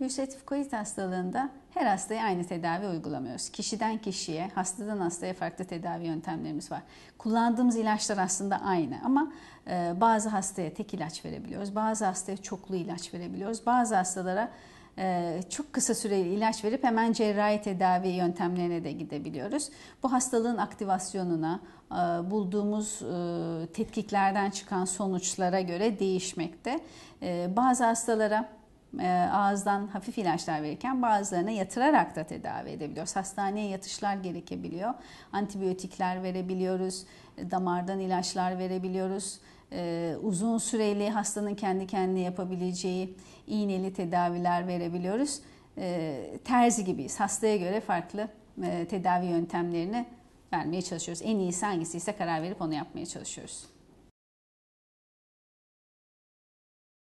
Ülseratif kolit hastalığında her hastaya aynı tedavi uygulamıyoruz. Kişiden kişiye, hastadan hastaya farklı tedavi yöntemlerimiz var. Kullandığımız ilaçlar aslında aynı ama e, bazı hastaya tek ilaç verebiliyoruz. Bazı hastaya çoklu ilaç verebiliyoruz. Bazı hastalara e, çok kısa süreli ilaç verip hemen cerrahi tedavi yöntemlerine de gidebiliyoruz. Bu hastalığın aktivasyonuna, e, bulduğumuz tetkiklerden çıkan sonuçlara göre değişmekte. Bazı hastalara ee, ağızdan hafif ilaçlar verirken bazılarına yatırarak da tedavi edebiliyoruz. Hastaneye yatışlar gerekebiliyor. Antibiyotikler verebiliyoruz, damardan ilaçlar verebiliyoruz. Ee, uzun süreli hastanın kendi kendine yapabileceği iğneli tedaviler verebiliyoruz. Ee, terzi gibiyiz. Hastaya göre farklı e, tedavi yöntemlerini vermeye çalışıyoruz. En iyisi hangisiyse karar verip onu yapmaya çalışıyoruz.